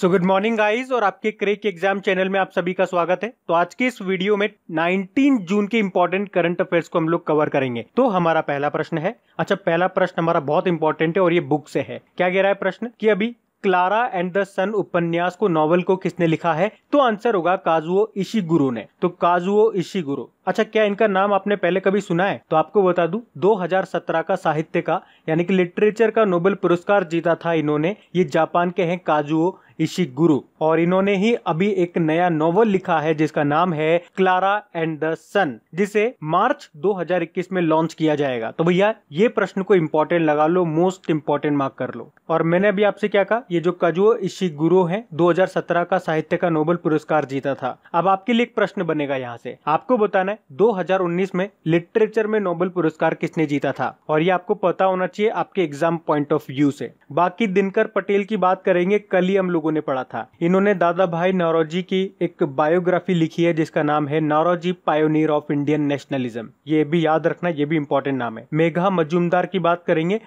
so good morning guys और आपके crack exam channel में आप सभी का स्वागत है तो आज के इस वीडियो में 19 जून के इम्पोर्टेंट करंट अफेयर्स को हम लोग कवर करेंगे तो हमारा पहला प्रश्न है अच्छा पहला प्रश्न हमारा बहुत इंपॉर्टेंट है और ये बुक से है क्या कह रहा है प्रश्न कि अभी क्लारा एंड द सन उपन्यास को नॉवल को किसने लिखा है तो आंसर होगा काजुओ गुरु ने तो काजुओ गुरु अच्छा क्या इनका नाम आपने पहले कभी सुना है तो आपको बता दूं 2017 का साहित्य का यानी कि लिटरेचर का नोबेल पुरस्कार जीता था इन्होंने ये जापान के हैं काजुओ इशी गुरु और इन्होंने ही अभी एक नया नोवेल लिखा है जिसका नाम है क्लारा एंड द सन जिसे मार्च 2021 में लॉन्च किया जाएगा तो भैया ये प्रश्न को इम्पोर्टेंट लगा लो मोस्ट इम्पोर्टेंट मार्क कर लो और मैंने अभी आपसे क्या कहा ये जो कजुओ इशी गुरु है 2017 का साहित्य का नोबेल पुरस्कार जीता था अब आपके लिए एक प्रश्न बनेगा यहाँ से आपको बताना है 2019 में लिटरेचर में नोबेल पुरस्कार किसने जीता था और ये आपको पता होना चाहिए आपके एग्जाम पॉइंट ऑफ व्यू से बाकी दिनकर पटेल की बात करेंगे कल ही हम लोगों ने पढ़ा था इन्होंने दादा भाई नौरोजी की एक बायोग्राफी लिखी है जिसका नाम है Naoroji pioneer of Indian nationalism ये भी याद रखना ये भी इम्पोर्टेंट नाम है मेघा मजूमदार की बात करेंगे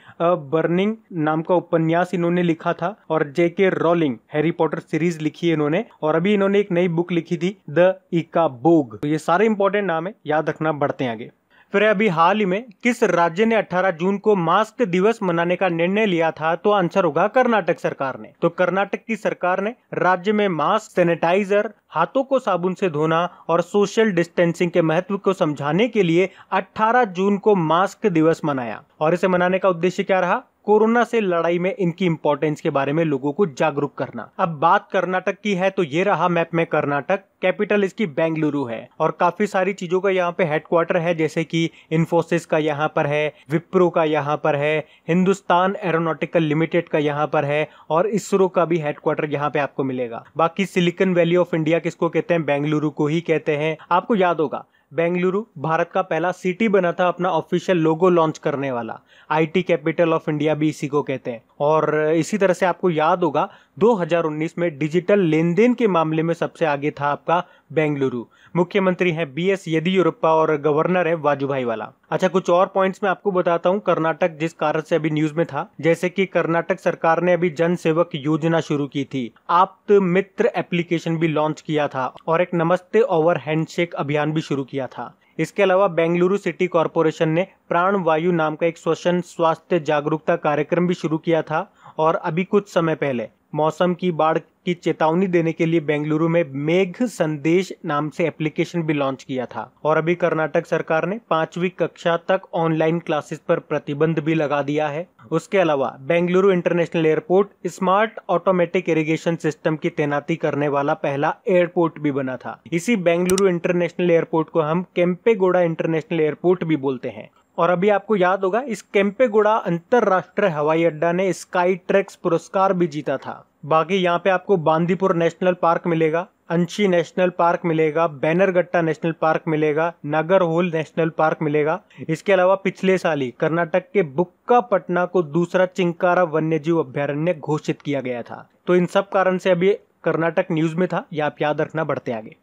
बर्निंग नाम का उपन्यास इन्होंने लिखा था और J K Rowling Harry Potter series लिखी है इन्होंने और अभी इन्होंने एक नई बुक लिखी थी द इका बोग तो ये सारे इंपॉर्टेंट नाम नाम है याद रखना बढ़ते आगे फिर अभी हाल ही में किस राज्य ने 18 जून को मास्क दिवस मनाने का निर्णय लिया था तो आंसर होगा कर्नाटक सरकार ने तो कर्नाटक की सरकार ने राज्य में मास्क सैनिटाइजर हाथों को साबुन से धोना और सोशल डिस्टेंसिंग के महत्व को समझाने के लिए 18 जून को मास्क दिवस मनाया और इसे मनाने का उद्देश्य क्या रहा कोरोना से लड़ाई में इनकी इम्पोर्टेंस के बारे में लोगों को जागरूक करना अब बात कर्नाटक की है तो ये रहा मैप में कर्नाटक कैपिटल इसकी बेंगलुरु है और काफी सारी चीजों का यहाँ पे हेडक्वार्टर है जैसे कि इन्फोसिस का यहाँ पर है विप्रो का यहाँ पर है हिंदुस्तान एरोनॉटिकल लिमिटेड का यहाँ पर है और इसरो का भी हेडक्वार्टर यहाँ पे आपको मिलेगा बाकी सिलिकन वैली ऑफ इंडिया किसको कहते हैं बेंगलुरु को ही कहते हैं आपको याद होगा बेंगलुरु भारत का पहला सिटी बना था अपना ऑफिशियल लोगो लॉन्च करने वाला आईटी कैपिटल ऑफ इंडिया भी इसी को कहते हैं और इसी तरह से आपको याद होगा 2019 में डिजिटल लेन देन के मामले में सबसे आगे था आपका बेंगलुरु मुख्यमंत्री हैं बी एस येदियुरप्पा और गवर्नर है वाजूभाई वाला अच्छा कुछ और पॉइंट्स मैं आपको बताता हूँ कर्नाटक जिस कारण से अभी न्यूज में था जैसे कि कर्नाटक सरकार ने अभी जन सेवक योजना शुरू की थी आप मित्र एप्लीकेशन भी लॉन्च किया था और एक नमस्ते ओवर हैंडशेक अभियान भी शुरू किया किया था इसके अलावा बेंगलुरु सिटी कॉरपोरेशन ने प्राण वायु नाम का एक श्वसन स्वास्थ्य जागरूकता कार्यक्रम भी शुरू किया था और अभी कुछ समय पहले मौसम की बाढ़ की चेतावनी देने के लिए बेंगलुरु में मेघ संदेश नाम से एप्लीकेशन भी लॉन्च किया था और अभी कर्नाटक सरकार ने पांचवी कक्षा तक ऑनलाइन क्लासेस पर प्रतिबंध भी लगा दिया है उसके अलावा Bengaluru International Airport smart automatic irrigation system की तैनाती करने वाला पहला एयरपोर्ट भी बना था इसी बेंगलुरु इंटरनेशनल एयरपोर्ट को हम केम्पेगोड़ा इंटरनेशनल एयरपोर्ट भी बोलते हैं और अभी आपको याद होगा इस केम्पेगुड़ा अंतर्राष्ट्रीय हवाई अड्डा ने स्काई ट्रैक्स पुरस्कार भी जीता था बाकी यहाँ पे आपको बांदीपुर नेशनल पार्क मिलेगा अंशी नेशनल पार्क मिलेगा बैनरगट्टा नेशनल पार्क मिलेगा नगर होल नेशनल पार्क मिलेगा इसके अलावा पिछले साल ही कर्नाटक के बुक्का पटना को दूसरा चिंकारा वन्यजीव अभ्यारण्य घोषित किया गया था तो इन सब कारण से अभी कर्नाटक न्यूज में था यह या आप याद रखना बढ़ते आगे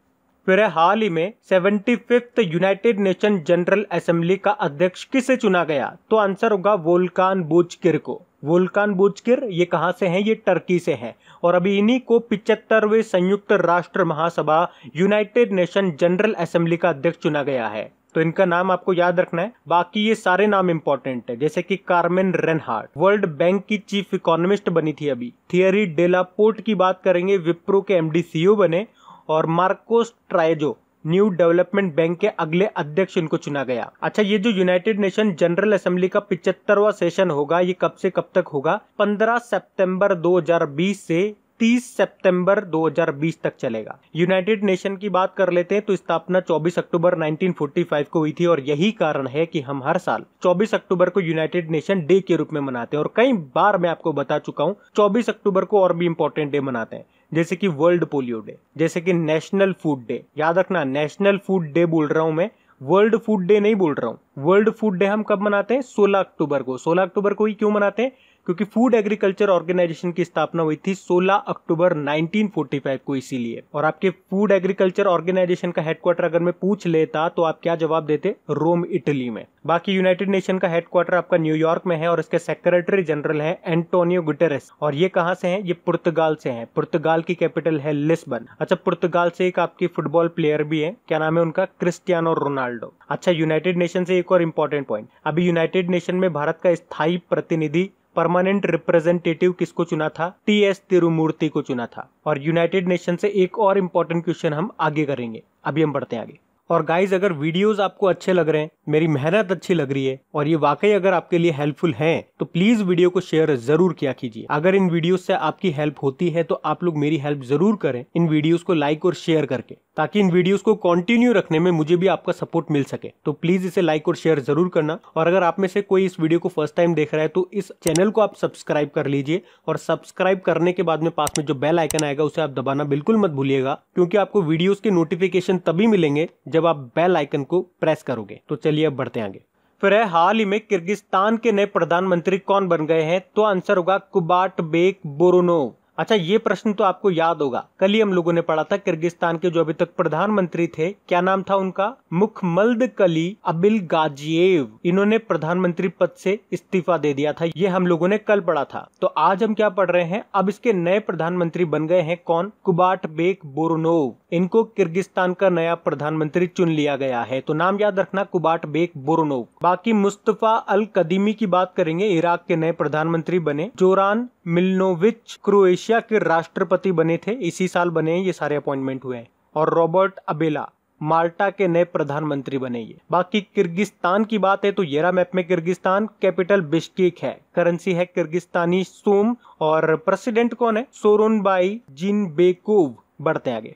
फिर हाल ही में seventy fifth United Nation General Assembly का अध्यक्ष किसे चुना गया तो आंसर होगा वोल्कान बोचकिर को वोल्कान बोचकिर ये कहाँ से हैं ये टर्की से हैं और अभी इन्हीं को पिचहत्तरवे संयुक्त राष्ट्र महासभा यूनाइटेड नेशन जनरल असेंबली का अध्यक्ष चुना गया है तो इनका नाम आपको याद रखना है बाकी ये सारे नाम इंपॉर्टेंट है जैसे कि कार्मेन रेनहार्ट वर्ल्ड बैंक की चीफ इकोनॉमिस्ट बनी थी अभी थियरी डेलापोर्ट की बात करेंगे विप्रो के एमडी सीईओ e बने और Marcos Troyjo New Development Bank के अगले अध्यक्ष इनको चुना गया अच्छा ये जो यूनाइटेड नेशन जनरल असेंबली का पिछहत्तरवा सेशन होगा ये कब से कब तक होगा 15 सितंबर 2020 से 30 सितंबर 2020 तक चलेगा यूनाइटेड नेशन की बात कर लेते हैं तो स्थापना 24 अक्टूबर 1945 को हुई थी और यही कारण है कि हम हर साल 24 अक्टूबर को यूनाइटेड नेशन डे के रूप में मनाते हैं और कई बार मैं आपको बता चुका हूँ 24 अक्टूबर को और भी इम्पोर्टेंट डे मनाते हैं जैसे कि वर्ल्ड पोलियो डे जैसे कि नेशनल फूड डे याद रखना नेशनल फूड डे बोल रहा हूँ मैं वर्ल्ड फूड डे नहीं बोल रहा हूँ वर्ल्ड फूड डे हम कब मनाते हैं सोलह अक्टूबर को सोलह अक्टूबर को ही क्यों मनाते हैं क्योंकि फूड एग्रीकल्चर ऑर्गेनाइजेशन की स्थापना हुई थी 16 अक्टूबर 1945 को इसीलिए और आपके फूड एग्रीकल्चर ऑर्गेनाइजेशन का हेडक्वार्टर अगर मैं पूछ लेता तो आप क्या जवाब देते रोम इटली में बाकी यूनाइटेड नेशन का हेडक्वार्टर आपका न्यूयॉर्क में है और इसके सेक्रेटरी जनरल है एंटोनियो गुटेरस और ये कहाँ से है ये पुर्तगाल से है पुर्तगाल की कैपिटल है लिस्बन अच्छा पुर्तगाल से एक आपकी फुटबॉल प्लेयर भी है क्या नाम है उनका क्रिस्टियानो रोनाल्डो अच्छा यूनाइटेड नेशन से एक और इम्पोर्टेंट पॉइंट अभी यूनाइटेड नेशन में भारत का स्थायी प्रतिनिधि परमानेंट रिप्रेजेंटेटिव किसको चुना था टी एस तिरुमूर्ति को चुना था और यूनाइटेड नेशन से एक और इम्पोर्टेंट क्वेश्चन हम आगे करेंगे अभी हम बढ़ते हैं आगे और गाइज अगर वीडियोस आपको अच्छे लग रहे हैं मेरी मेहनत अच्छी लग रही है और ये वाकई अगर आपके लिए हेल्पफुल है तो प्लीज वीडियो को शेयर जरूर किया कीजिए अगर इन वीडियोस से आपकी हेल्प होती है तो आप लोग मेरी हेल्प जरूर करें इन वीडियोस को लाइक और शेयर करके ताकि इन वीडियोज को कंटिन्यू रखने में मुझे भी आपका सपोर्ट मिल सके तो प्लीज इसे लाइक और शेयर जरूर करना और अगर आप में से कोई इस वीडियो को फर्स्ट टाइम देख रहा है तो इस चैनल को आप सब्सक्राइब कर लीजिए और सब्सक्राइब करने के बाद में पास में जो बेल आइकन आएगा उसे आप दबाना बिल्कुल मत भूलिएगा क्योंकि आपको वीडियोज के नोटिफिकेशन तभी मिलेंगे जब आप बेल आइकन को प्रेस करोगे तो चलिए अब बढ़ते आगे फिर है हाल ही में किर्गिस्तान के नए प्रधानमंत्री कौन बन गए हैं तो आंसर होगा कुबाट बेक बोरोनोव अच्छा ये प्रश्न तो आपको याद होगा कल ही हम लोगों ने पढ़ा था किर्गिस्तान के जो अभी तक प्रधानमंत्री थे क्या नाम था उनका मुखमल्द कली अबिल गाजियेव इन्होंने प्रधानमंत्री पद से इस्तीफा दे दिया था ये हम लोगों ने कल पढ़ा था तो आज हम क्या पढ़ रहे हैं अब इसके नए प्रधानमंत्री बन गए हैं कौन कुबाट बेग बोरनोव इनको किर्गिस्तान का नया प्रधानमंत्री चुन लिया गया है तो नाम याद रखना कुबाट बेग बोरनोव बाकी मुस्तफा अल कदीमी की बात करेंगे इराक के नए प्रधानमंत्री बने जोरान मिलनोविच क्रोएशिया के राष्ट्रपति बने थे इसी साल बने ये सारे अपॉइंटमेंट हुए हैं और रॉबर्ट अबेला माल्टा के नए प्रधानमंत्री बने ये बाकी किर्गिस्तान की बात है तो येरा मैप में किर्गिस्तान कैपिटल बिश्केक है करेंसी है किर्गिस्तानी सोम और प्रेसिडेंट कौन है सोरोनबाई बेकोव बढ़ते आगे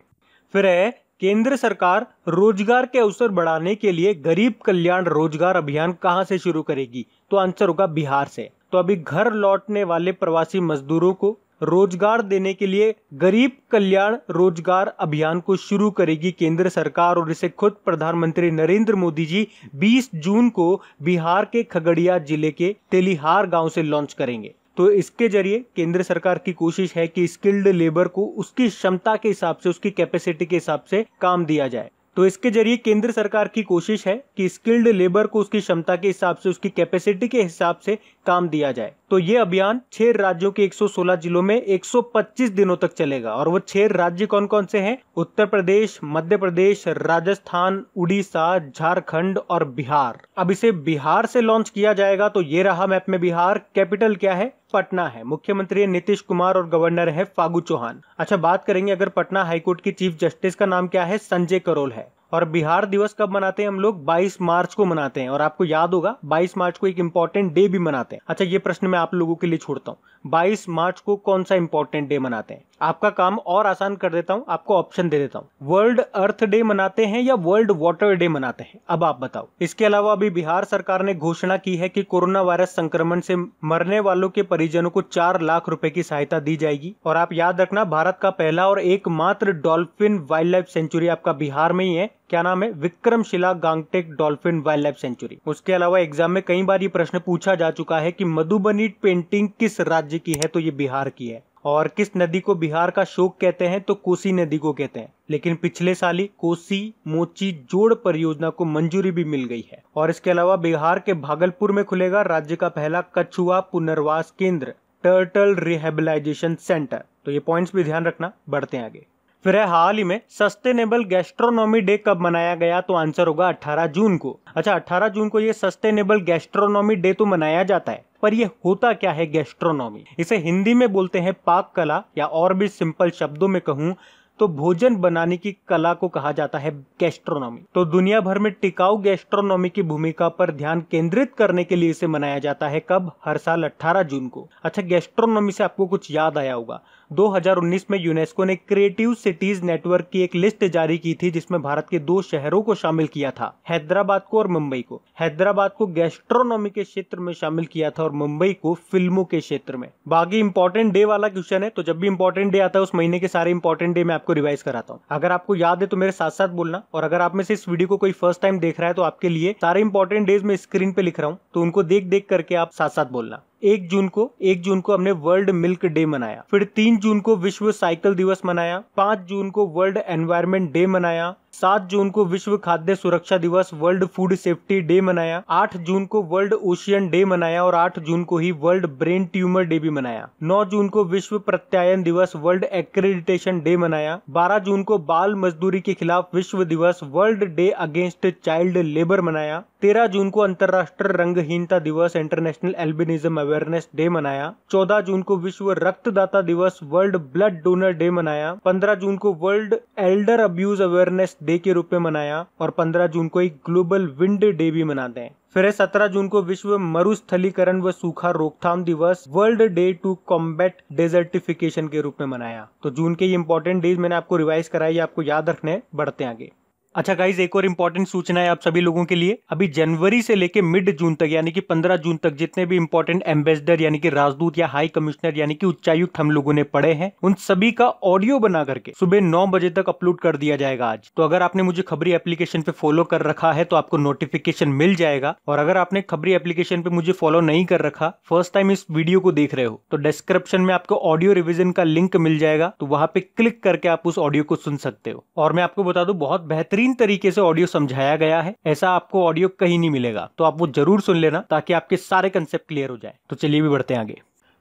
फिर है केंद्र सरकार रोजगार के अवसर बढ़ाने के लिए गरीब कल्याण रोजगार अभियान कहाँ से शुरू करेगी तो आंसर होगा बिहार से तो अभी घर लौटने वाले प्रवासी मजदूरों को रोजगार देने के लिए गरीब कल्याण रोजगार अभियान को शुरू करेगी केंद्र सरकार और इसे खुद प्रधानमंत्री नरेंद्र मोदी जी 20 जून को बिहार के खगड़िया जिले के तेलिहार गांव से लॉन्च करेंगे तो इसके जरिए केंद्र सरकार की कोशिश है कि स्किल्ड लेबर को उसकी क्षमता के हिसाब से उसकी कैपेसिटी के हिसाब से काम दिया जाए तो इसके जरिए केंद्र सरकार की कोशिश है कि स्किल्ड लेबर को उसकी क्षमता के हिसाब से उसकी कैपेसिटी के हिसाब से काम दिया जाए तो ये अभियान छह राज्यों के 116 जिलों में 125 दिनों तक चलेगा और वो छह राज्य कौन कौन से हैं उत्तर प्रदेश मध्य प्रदेश राजस्थान उड़ीसा झारखंड और बिहार अब इसे बिहार से लॉन्च किया जाएगा तो ये रहा मैप में बिहार कैपिटल क्या है पटना है मुख्यमंत्री नीतीश कुमार और गवर्नर है फागू चौहान अच्छा बात करेंगे अगर पटना हाईकोर्ट की चीफ जस्टिस का नाम क्या है संजय करोल है और बिहार दिवस कब मनाते हैं हम लोग 22 मार्च को मनाते हैं और आपको याद होगा 22 मार्च को एक इंपॉर्टेंट डे भी मनाते हैं अच्छा ये प्रश्न मैं आप लोगों के लिए छोड़ता हूँ 22 मार्च को कौन सा इंपॉर्टेंट डे मनाते हैं आपका काम और आसान कर देता हूं आपको ऑप्शन दे देता हूं वर्ल्ड अर्थ डे मनाते हैं या वर्ल्ड वाटर डे मनाते हैं अब आप बताओ इसके अलावा अभी बिहार सरकार ने घोषणा की है कि कोरोना वायरस संक्रमण से मरने वालों के परिजनों को चार लाख रुपए की सहायता दी जाएगी और आप याद रखना भारत का पहला और एकमात्र डॉल्फिन वाइल्ड लाइफ सेंचुरी आपका बिहार में ही है क्या नाम है Vikramshila Gangetic dolphin wildlife sanctuary उसके अलावा एग्जाम में कई बार ये प्रश्न पूछा जा चुका है की मधुबनी पेंटिंग किस राज्य राज्य की है तो ये बिहार की है और किस नदी को बिहार का शोक कहते हैं तो कोसी नदी को कहते हैं लेकिन पिछले साल ही कोसी मोची जोड़ परियोजना को मंजूरी भी मिल गई है और इसके अलावा बिहार के भागलपुर में खुलेगा राज्य का पहला कछुआ पुनर्वास केंद्र टर्टल रिहेबिलाईजेशन सेंटर तो ये पॉइंट्स भी ध्यान रखना बढ़ते हैं आगे फिर है हाल ही में सस्टेनेबल गैस्ट्रोनॉमी डे कब मनाया गया तो आंसर होगा 18 जून को अच्छा 18 जून को ये सस्टेनेबल गैस्ट्रोनॉमी डे तो मनाया जाता है पर यह होता क्या है गैस्ट्रोनॉमी इसे हिंदी में बोलते हैं पाक कला या और भी सिंपल शब्दों में कहूं तो भोजन बनाने की कला को कहा जाता है गैस्ट्रोनॉमी तो दुनिया भर में टिकाऊ गैस्ट्रोनॉमी की भूमिका पर ध्यान केंद्रित करने के लिए इसे मनाया जाता है कब हर साल 18 जून को अच्छा गैस्ट्रोनॉमी से आपको कुछ याद आया होगा 2019 में यूनेस्को ने क्रिएटिव सिटीज नेटवर्क की एक लिस्ट जारी की थी जिसमें भारत के दो शहरों को शामिल किया था हैदराबाद को और मुंबई को हैदराबाद को गैस्ट्रोनॉमी के क्षेत्र में शामिल किया था और मुंबई को फिल्मों के क्षेत्र में बाकी इंपॉर्टेंट डे वाला क्वेश्चन है तो जब भी इंपॉर्टेंट डे आता है उस महीने के सारे इंपॉर्टेंट डे मैं आपको रिवाइज कराता हूँ अगर आपको याद है तो मेरे साथ साथ बोलना और अगर आप में से इस वीडियो को कोई फर्स्ट टाइम देख रहा है तो आपके लिए सारे इंपॉर्टेंट डेज में स्क्रीन पे लिख रहा हूँ तो उनको देख देख करके आप साथ साथ बोलना एक जून को एक जून को हमने वर्ल्ड मिल्क डे मनाया फिर तीन जून को विश्व साइकिल दिवस मनाया पांच जून को वर्ल्ड एनवायरमेंट डे मनाया सात जून को विश्व खाद्य सुरक्षा दिवस वर्ल्ड फूड सेफ्टी डे मनाया आठ जून को वर्ल्ड ओशियन डे मनाया और आठ जून को ही वर्ल्ड ब्रेन ट्यूमर डे भी मनाया नौ जून को विश्व प्रत्यायन दिवस वर्ल्ड एक्रेडिटेशन डे मनाया बारह जून को बाल मजदूरी के खिलाफ विश्व दिवस World Day Against Child Labour मनाया तेरह जून को अंतर्राष्ट्रीय रंगहीनता दिवस इंटरनेशनल एल्बिनिज्म अवेयरनेस डे मनाया चौदह जून को विश्व रक्तदाता दिवस वर्ल्ड ब्लड डोनर डे मनाया पंद्रह जून को World Elder Abuse Awareness Day के रूप में मनाया और 15 जून को एक ग्लोबल विंड डे भी मनाते हैं फिर है सत्रह जून को विश्व मरुस्थलीकरण व सूखा रोकथाम दिवस World Day to Combat Desertification के रूप में मनाया तो जून के ये इंपॉर्टेंट डेज मैंने आपको रिवाइज कराई आपको याद रखने बढ़ते आगे अच्छा गाइज एक और इम्पोर्टेंट सूचना है आप सभी लोगों के लिए अभी जनवरी से लेके मिड जून तक यानी कि 15 जून तक जितने भी इम्पोर्टेंट एम्बेसडर यानी कि राजदूत या हाई कमिश्नर यानी कि उच्चायुक्त हम लोगों ने पढ़े हैं उन सभी का ऑडियो बना करके सुबह नौ बजे तक अपलोड कर दिया जाएगा आज तो अगर आपने मुझे खबरी एप्लीकेशन पे फॉलो कर रखा है तो आपको नोटिफिकेशन मिल जाएगा और अगर आपने खबरी एप्लीकेशन पे मुझे फॉलो नहीं कर रखा फर्स्ट टाइम इस वीडियो को देख रहे हो तो डिस्क्रिप्शन में आपको ऑडियो रिविजन का लिंक मिल जाएगा तो वहां पे क्लिक करके आप उस ऑडियो को सुन सकते हो और मैं आपको बता दू बहुत बेहतरीन बेहतरीन तरीके से ऑडियो समझाया गया है ऐसा आपको ऑडियो कहीं नहीं मिलेगा तो आप वो जरूर सुन लेना ताकि आपके सारे कंसेप्ट क्लियर हो जाए तो चलिए भी बढ़ते हैं आगे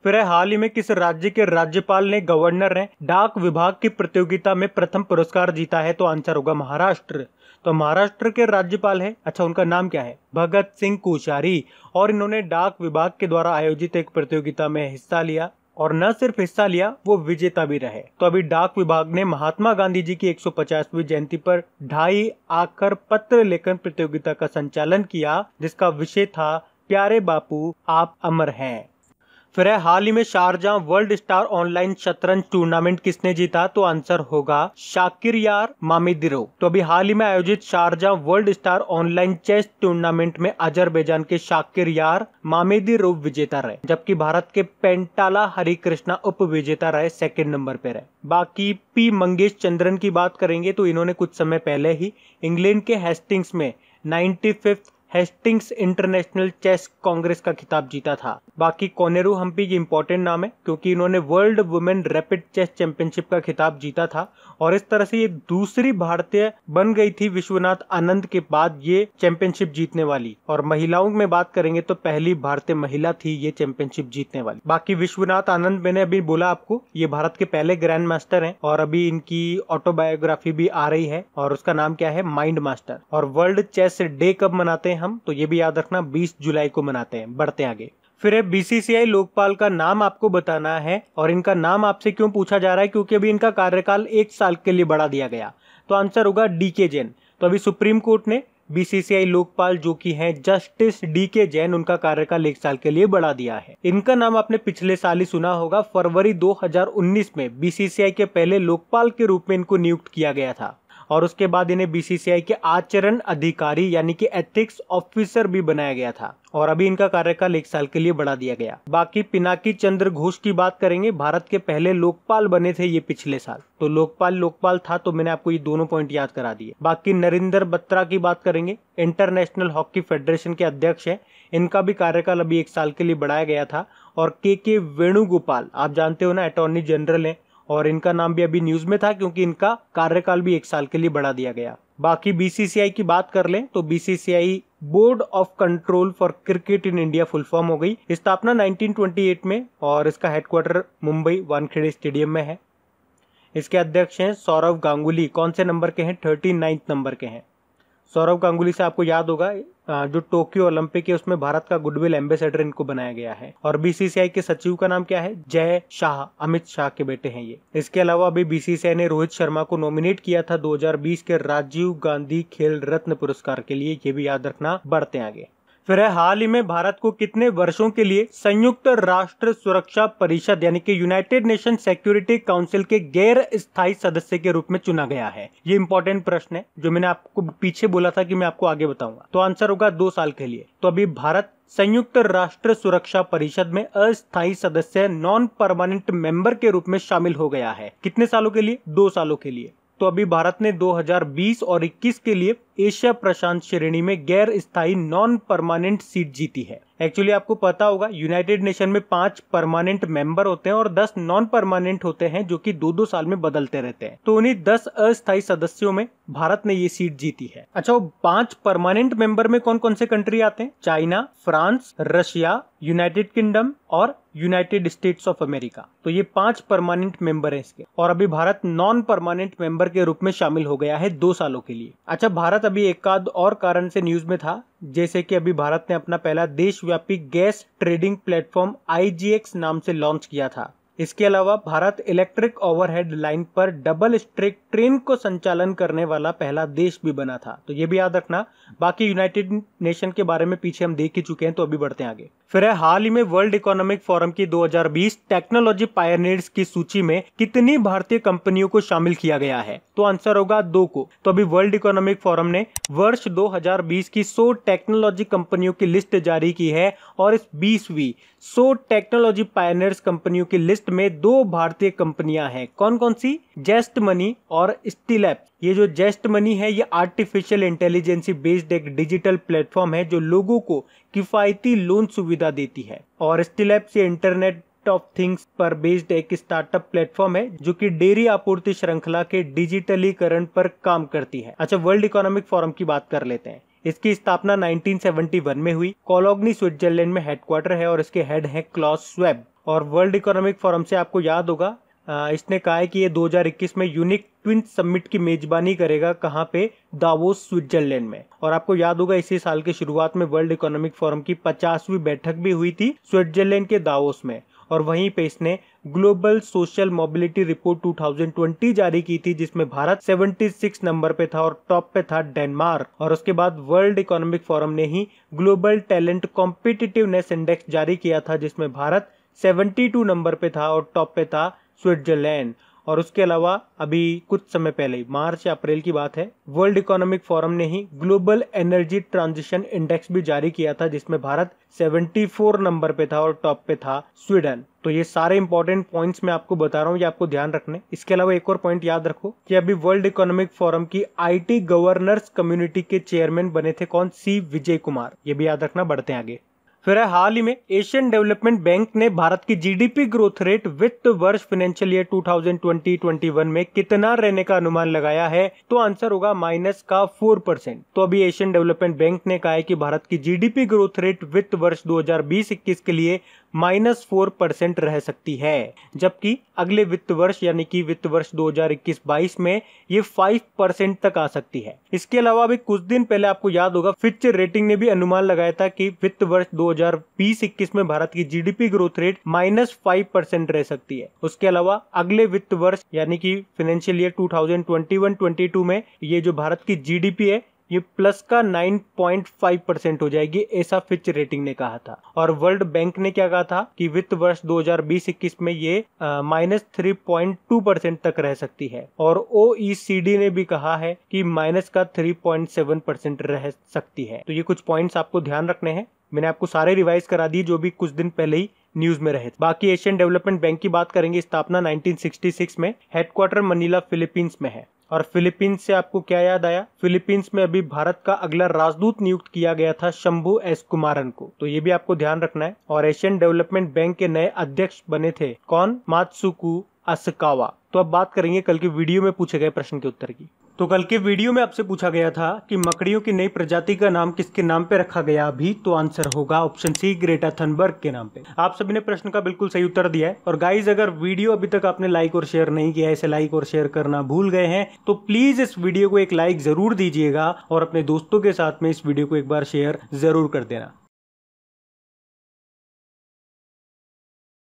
फिर है हाल ही में किस राज्य के राज्यपाल ने गवर्नर ने डाक विभाग की प्रतियोगिता में प्रथम पुरस्कार जीता है तो आंसर होगा महाराष्ट्र तो महाराष्ट्र के राज्यपाल है अच्छा उनका नाम क्या है भगत सिंह कोश्यारी और इन्होंने डाक विभाग के द्वारा आयोजित एक प्रतियोगिता में हिस्सा लिया और न सिर्फ हिस्सा लिया वो विजेता भी रहे तो अभी डाक विभाग ने महात्मा गांधी जी की 150वीं जयंती पर ढाई आकर पत्र लेखन प्रतियोगिता का संचालन किया जिसका विषय था प्यारे बापू आप अमर हैं वह हाल ही में शारजा वर्ल्ड स्टार ऑनलाइन शतरंज टूर्नामेंट किसने जीता तो आंसर होगा शाकिर यार मामिदिरो तो अभी हाल ही में आयोजित Sharjah World Star online chess tournament में अजरबैजान के शाकिर यार मामेदी रूप विजेता रहे जबकि भारत के पेंटाला हरिकृष्णा उप विजेता रहे सेकंड नंबर पे रहे बाकी पी मंगेश चंद्रन की बात करेंगे तो इन्होंने कुछ समय पहले ही इंग्लैंड के हेस्टिंग्स में ninety fifth Hastings International Chess Congress का खिताब जीता था बाकी कोनेरू हम्पी की इंपॉर्टेंट नाम है क्योंकि इन्होंने World Women Rapid Chess Championship का खिताब जीता था और इस तरह से ये दूसरी भारतीय बन गई थी विश्वनाथ आनंद के बाद ये चैंपियनशिप जीतने वाली और महिलाओं में बात करेंगे तो पहली भारतीय महिला थी ये चैंपियनशिप जीतने वाली बाकी विश्वनाथ आनंद मैंने अभी बोला आपको ये भारत के पहले ग्रैंड मास्टर है और अभी इनकी ऑटोबायोग्राफी भी आ रही है और उसका नाम क्या है माइंड मास्टर और वर्ल्ड चेस डे कब मनाते हैं हम तो ये भी याद रखना 20 जुलाई को मनाते हैं बढ़ते आगे फिर है बीसीसीआई लोकपाल का नाम आपको बताना है और इनका नाम आपसे क्यों पूछा जा रहा है क्योंकि अभी इनका कार्यकाल एक साल के लिए बढ़ा दिया गया तो आंसर होगा डी के जैन तो अभी सुप्रीम कोर्ट ने बीसीसीआई लोकपाल जो कि हैं जस्टिस डी के जैन उनका कार्यकाल एक साल के लिए बढ़ा दिया है इनका नाम आपने पिछले साल ही सुना होगा फरवरी 2019 में बीसीसीआई के पहले लोकपाल के रूप में इनको नियुक्त किया गया था और उसके बाद इन्हें बीसीसीआई के आचरण अधिकारी यानी कि एथिक्स ऑफिसर भी बनाया गया था और अभी इनका कार्यकाल एक साल के लिए बढ़ा दिया गया बाकी पिनाकी चंद्र घोष की बात करेंगे भारत के पहले लोकपाल बने थे ये पिछले साल तो लोकपाल लोकपाल था तो मैंने आपको ये दोनों पॉइंट याद करा दिए बाकी नरेंद्र बत्रा की बात करेंगे इंटरनेशनल हॉकी फेडरेशन के अध्यक्ष है इनका भी कार्यकाल अभी एक साल के लिए बढ़ाया गया था और के के वेणुगोपाल आप जानते हो ना अटोर्नी जनरल है और इनका नाम भी अभी न्यूज में था क्योंकि इनका कार्यकाल भी एक साल के लिए बढ़ा दिया गया बाकी बीसीसीआई की बात कर लें तो BCCI Board of Control for Cricket in India full form हो गई स्थापना 1928 में और इसका हेडक्वार्टर मुंबई वानखेड़े स्टेडियम में है इसके अध्यक्ष हैं सौरव गांगुली कौन से नंबर के हैं थर्टी नाइन्थ नंबर के हैं सौरभ गांगुली से आपको याद होगा जो टोक्यो ओलंपिक है उसमें भारत का गुडविल एम्बेसडर इनको बनाया गया है और बीसीसीआई के सचिव का नाम क्या है जय शाह अमित शाह के बेटे हैं ये इसके अलावा अभी बीसीसीआई ने रोहित शर्मा को नॉमिनेट किया था 2020 के राजीव गांधी खेल रत्न पुरस्कार के लिए ये भी याद रखना बढ़ते आगे फिर हाल ही में भारत को कितने वर्षों के लिए संयुक्त राष्ट्र सुरक्षा परिषद यानी कि यूनाइटेड नेशन सिक्योरिटी काउंसिल के गैर स्थायी सदस्य के रूप में चुना गया है ये इंपॉर्टेंट प्रश्न है जो मैंने आपको पीछे बोला था कि मैं आपको आगे बताऊंगा तो आंसर होगा दो साल के लिए तो अभी भारत संयुक्त राष्ट्र सुरक्षा परिषद में अस्थायी सदस्य नॉन परमानेंट मेंबर के रूप में शामिल हो गया है कितने सालों के लिए दो सालों के लिए तो अभी भारत ने 2020 और 21 के लिए एशिया प्रशांत श्रेणी में गैर स्थायी नॉन परमानेंट सीट जीती है एक्चुअली आपको पता होगा यूनाइटेड नेशन में पांच परमानेंट मेंबर होते हैं और दस नॉन परमानेंट होते हैं जो कि दो दो साल में बदलते रहते हैं तो उन्हीं दस अस्थायी सदस्यों में भारत ने ये सीट जीती है अच्छा वो पांच परमानेंट मेंबर में कौन कौन से कंट्री आते हैं China France Russia United Kingdom और यूनाइटेड स्टेट्स ऑफ अमेरिका तो ये पांच परमानेंट मेंबर है इसके और अभी भारत नॉन परमानेंट मेंबर के रूप में शामिल हो गया है दो सालों के लिए अच्छा भारत अभी एकाध और कारण से न्यूज में था जैसे कि अभी भारत ने अपना पहला देशव्यापी गैस ट्रेडिंग प्लेटफॉर्म आई नाम से लॉन्च किया था इसके अलावा भारत इलेक्ट्रिक ओवरहेड लाइन पर डबल स्ट्रिक ट्रेन को संचालन करने वाला पहला देश भी बना था तो ये भी याद रखना बाकी यूनाइटेड नेशन के बारे में पीछे हम देख ही चुके हैं तो अभी बढ़ते हैं आगे फिर है हाल ही में वर्ल्ड इकोनॉमिक फोरम की 2020 टेक्नोलॉजी पायनियर्स की सूची में कितनी भारतीय कंपनियों को शामिल किया गया है तो आंसर होगा दो को तो अभी वर्ल्ड इकोनॉमिक फोरम ने वर्ष 2020 की 100 टेक्नोलॉजी कंपनियों की लिस्ट जारी की है और इस बीसवीं 100 टेक्नोलॉजी पायनियर्स कंपनियों की लिस्ट में दो भारतीय कंपनियां हैं कौन कौन सी जेस्ट मनी और स्टील एप ये जो जेस्ट मनी है ये आर्टिफिशियल इंटेलिजेंसी बेस्ड एक डिजिटल प्लेटफॉर्म है जो लोगों को किफ़ायती लोन सुविधा देती है और स्टिलैप्स से इंटरनेट ऑफ थिंग्स पर बेस्ड एक स्टार्टअप प्लेटफॉर्म है जो कि डेयरी आपूर्ति श्रृंखला के डिजिटलीकरण पर काम करती है अच्छा वर्ल्ड इकोनॉमिक फोरम की बात कर लेते हैं इसकी स्थापना 1971 में हुई कॉलोगनी स्विट्जरलैंड में हेडक्वार्टर है और इसके हेड है क्लॉस स्वेब और वर्ल्ड इकोनॉमिक फोरम से आपको याद होगा इसने कहा है कि ये 2021 में यूनिक ट्विन समिट की मेजबानी करेगा कहाँ पे दावोस स्विट्जरलैंड में और आपको याद होगा इसी साल के शुरुआत में वर्ल्ड इकोनॉमिक फोरम की पचासवीं बैठक भी हुई थी स्विट्जरलैंड के दावोस में और वहीं पे इसने ग्लोबल सोशल मोबिलिटी रिपोर्ट 2020 जारी की थी जिसमें भारत 76 नंबर पे था और टॉप पे था डेनमार्क और उसके बाद वर्ल्ड इकोनॉमिक फोरम ने ही ग्लोबल टैलेंट कॉम्पिटिटिवनेस इंडेक्स जारी किया था जिसमें भारत 72 नंबर पे था और टॉप पे था स्विट्जरलैंड और उसके अलावा अभी कुछ समय पहले मार्च या अप्रैल की बात है वर्ल्ड इकोनॉमिक फोरम ने ही ग्लोबल एनर्जी ट्रांजिशन इंडेक्स भी जारी किया था जिसमें भारत 74 नंबर पे था और टॉप पे था स्वीडन तो ये सारे इंपॉर्टेंट पॉइंट्स मैं आपको बता रहा हूँ ये आपको ध्यान रखने इसके अलावा एक और पॉइंट याद रखो कि अभी वर्ल्ड इकोनॉमिक फोरम की आई गवर्नर्स कम्युनिटी के चेयरमैन बने थे कौन सी विजय कुमार ये भी याद रखना बढ़ते आगे फिर हाल ही में एशियन डेवलपमेंट बैंक ने भारत की जीडीपी ग्रोथ रेट वित्त वर्ष फाइनेंशियल ईयर 2020-21 में कितना रहने का अनुमान लगाया है तो आंसर होगा माइनस का 4 परसेंट तो अभी एशियन डेवलपमेंट बैंक ने कहा है कि भारत की जीडीपी ग्रोथ रेट वित्त वर्ष 2020-21 के लिए माइनस फोर परसेंट रह सकती है जबकि अगले वित्त वर्ष यानी कि वित्त वर्ष 2021-22 में ये फाइव परसेंट तक आ सकती है इसके अलावा अभी कुछ दिन पहले आपको याद होगा फिच रेटिंग ने भी अनुमान लगाया था कि वित्त वर्ष 2020-21 में भारत की GDP growth rate minus five percent रह सकती है उसके अलावा अगले वित्त वर्ष यानी कि फाइनेंशियल ईयर टू थाउजेंड में ये जो भारत की जीडीपी है ये प्लस का 9.5 परसेंट हो जाएगी ऐसा फिच रेटिंग ने कहा था और वर्ल्ड बैंक ने क्या कहा था कि वित्त वर्ष 2021 में ये माइनस थ्री परसेंट तक रह सकती है और ओ e ने भी कहा है कि माइनस का 3.7 परसेंट रह सकती है तो ये कुछ पॉइंट्स आपको ध्यान रखने हैं मैंने आपको सारे रिवाइज करा दिए जो भी कुछ दिन पहले ही न्यूज में रहे बाकी एशियन डेवलपमेंट बैंक की बात करेंगे स्थापना 1966 में हेडक्वार्टर मनीला फिलीपींस में है और फिलीपींस से आपको क्या याद आया फिलीपींस में अभी भारत का अगला राजदूत नियुक्त किया गया था शंभू एस कुमारन को तो ये भी आपको ध्यान रखना है और एशियन डेवलपमेंट बैंक के नए अध्यक्ष बने थे कौन मातसुकू असकावा तो अब बात करेंगे कल के वीडियो में पूछे गए प्रश्न के उत्तर की तो कल के वीडियो में आपसे पूछा गया था कि मकड़ियों की नई प्रजाति का नाम किसके नाम पे रखा गया अभी तो आंसर होगा ऑप्शन सी ग्रेटा थनबर्ग के नाम पे आप सभी ने प्रश्न का बिल्कुल सही उत्तर दिया है और गाइज अगर वीडियो अभी तक आपने लाइक और शेयर नहीं किया है इसे लाइक और शेयर करना भूल गए हैं तो प्लीज इस वीडियो को एक लाइक जरूर दीजिएगा और अपने दोस्तों के साथ में इस वीडियो को एक बार शेयर जरूर कर देना